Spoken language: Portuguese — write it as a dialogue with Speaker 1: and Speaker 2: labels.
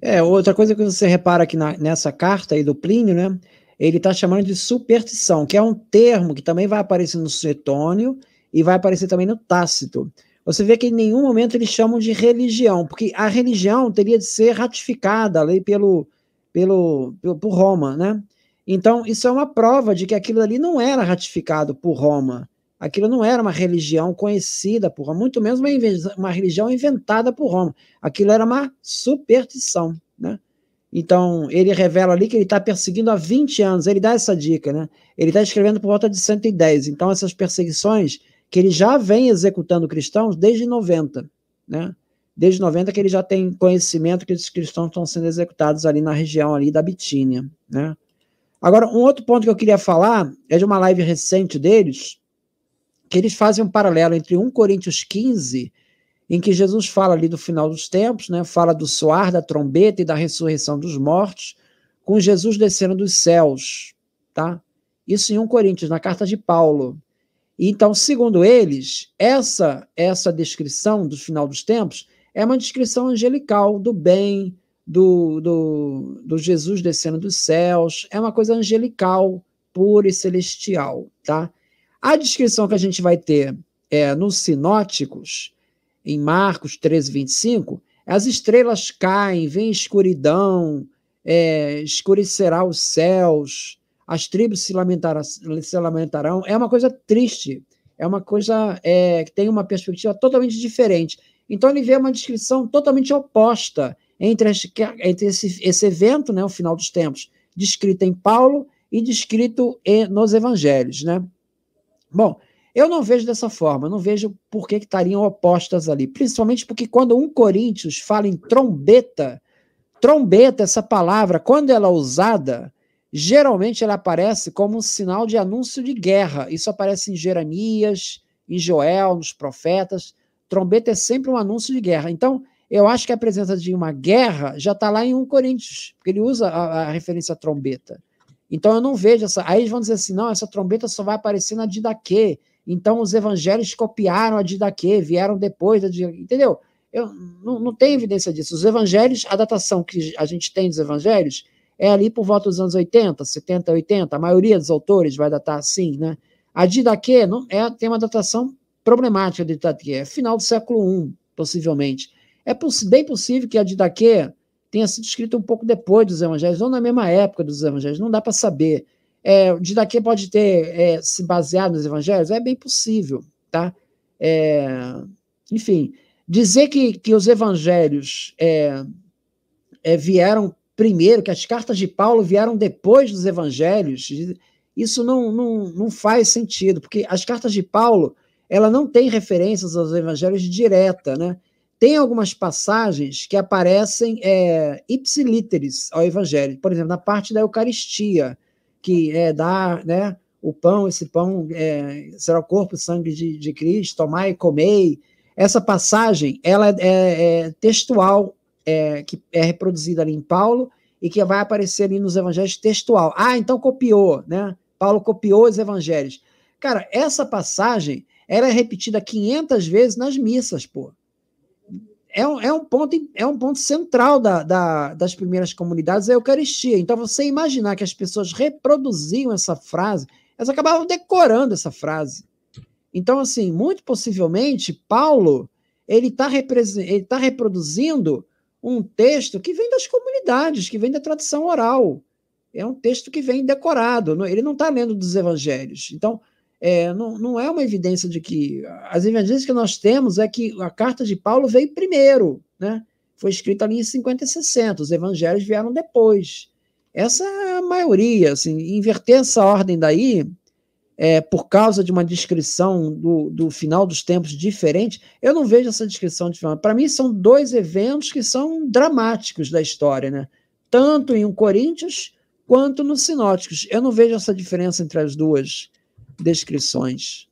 Speaker 1: É, outra coisa que você repara aqui na, nessa carta aí do Plínio, né? Ele está chamando de superstição, que é um termo que também vai aparecer no Suetônio e vai aparecer também no Tácito. Você vê que em nenhum momento eles chamam de religião, porque a religião teria de ser ratificada ali pelo, pelo, pelo por Roma, né? Então, isso é uma prova de que aquilo ali não era ratificado por Roma. Aquilo não era uma religião conhecida por Roma, muito menos uma, uma religião inventada por Roma. Aquilo era uma superstição, né? Então, ele revela ali que ele está perseguindo há 20 anos, ele dá essa dica, né? Ele está escrevendo por volta de 110. Então, essas perseguições que ele já vem executando cristãos desde 90, né? Desde 90 que ele já tem conhecimento que esses cristãos estão sendo executados ali na região ali da Bitínia, né? Agora, um outro ponto que eu queria falar é de uma live recente deles, que eles fazem um paralelo entre 1 Coríntios 15, em que Jesus fala ali do final dos tempos, né? fala do soar da trombeta e da ressurreição dos mortos, com Jesus descendo dos céus, tá? Isso em 1 Coríntios, na carta de Paulo. Então, segundo eles, essa essa descrição do final dos tempos é uma descrição angelical do bem, do, do, do Jesus descendo dos céus, é uma coisa angelical, pura e celestial, tá? A descrição que a gente vai ter é, nos sinóticos, em Marcos 13, 25, as estrelas caem, vem escuridão, é, escurecerá os céus, as tribos se, se lamentarão. É uma coisa triste, é uma coisa é, que tem uma perspectiva totalmente diferente. Então ele vê uma descrição totalmente oposta entre, as, entre esse, esse, evento, né, o final dos tempos, descrito em Paulo e descrito nos evangelhos, né? Bom, eu não vejo dessa forma, não vejo por que estariam opostas ali, principalmente porque quando um Coríntios fala em trombeta, trombeta, essa palavra, quando ela é usada, geralmente ela aparece como um sinal de anúncio de guerra. Isso aparece em Jeremias, em Joel, nos profetas. Trombeta é sempre um anúncio de guerra. Então, eu acho que a presença de uma guerra já está lá em 1 Coríntios, porque ele usa a, a referência à trombeta. Então eu não vejo essa. Aí eles vão dizer assim: não, essa trombeta só vai aparecer na Didaquê. Então os evangelhos copiaram a Didaquê, vieram depois da Didaquê. Entendeu? Eu, não, não tem evidência disso. Os evangelhos, a datação que a gente tem dos evangelhos é ali por volta dos anos 80, 70, 80. A maioria dos autores vai datar assim, né? A Didaquê não, é, tem uma datação problemática de Didaquê, é final do século I, possivelmente. É bem possível que a Didaquê tenha sido escrita um pouco depois dos evangelhos, ou na mesma época dos evangelhos, não dá para saber. É, de daqui pode ter é, se baseado nos evangelhos? É bem possível, tá? É, enfim, dizer que, que os evangelhos é, é, vieram primeiro, que as cartas de Paulo vieram depois dos evangelhos, isso não, não, não faz sentido, porque as cartas de Paulo, ela não tem referências aos evangelhos direta, né? tem algumas passagens que aparecem é, ipsiliteres ao Evangelho, por exemplo, na parte da Eucaristia, que é dar né, o pão, esse pão é, será o corpo e sangue de, de Cristo, tomai e comei. Essa passagem ela é, é, é textual, é, que é reproduzida ali em Paulo e que vai aparecer ali nos evangelhos textual. Ah, então copiou, né? Paulo copiou os evangelhos. Cara, essa passagem era é repetida 500 vezes nas missas, pô é, um, é, um ponto, é um ponto central da, da, das primeiras comunidades, é a Eucaristia. Então, você imaginar que as pessoas reproduziam essa frase, elas acabavam decorando essa frase. Então, assim, muito possivelmente, Paulo ele está tá reproduzindo um texto que vem das comunidades, que vem da tradição oral. É um texto que vem decorado, ele não está lendo dos evangelhos. Então, é, não, não é uma evidência de que. As evidências que nós temos é que a carta de Paulo veio primeiro, né? Foi escrita ali em 50 e 60, os evangelhos vieram depois. Essa é a maioria, assim, inverter essa ordem daí, é, por causa de uma descrição do, do final dos tempos diferente, eu não vejo essa descrição de Para mim, são dois eventos que são dramáticos da história, né? Tanto em um Coríntios quanto nos Sinóticos. Eu não vejo essa diferença entre as duas descrições